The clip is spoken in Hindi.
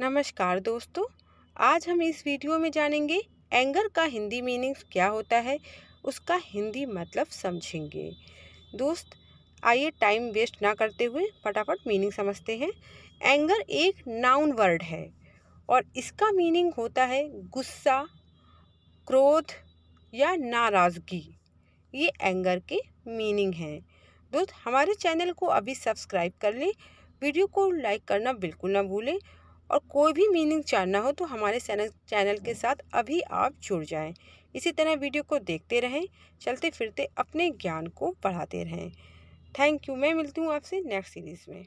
नमस्कार दोस्तों आज हम इस वीडियो में जानेंगे एंगर का हिंदी मीनिंग्स क्या होता है उसका हिंदी मतलब समझेंगे दोस्त आइए टाइम वेस्ट ना करते हुए फटाफट मीनिंग समझते हैं एंगर एक नाउन वर्ड है और इसका मीनिंग होता है गुस्सा क्रोध या नाराज़गी ये एंगर के मीनिंग हैं दोस्त हमारे चैनल को अभी सब्सक्राइब कर लें वीडियो को लाइक करना बिल्कुल ना भूलें और कोई भी मीनिंग जानना हो तो हमारे चैनल चैनल के साथ अभी आप जुड़ जाएं इसी तरह वीडियो को देखते रहें चलते फिरते अपने ज्ञान को बढ़ाते रहें थैंक यू मैं मिलती हूँ आपसे नेक्स्ट सीरीज़ में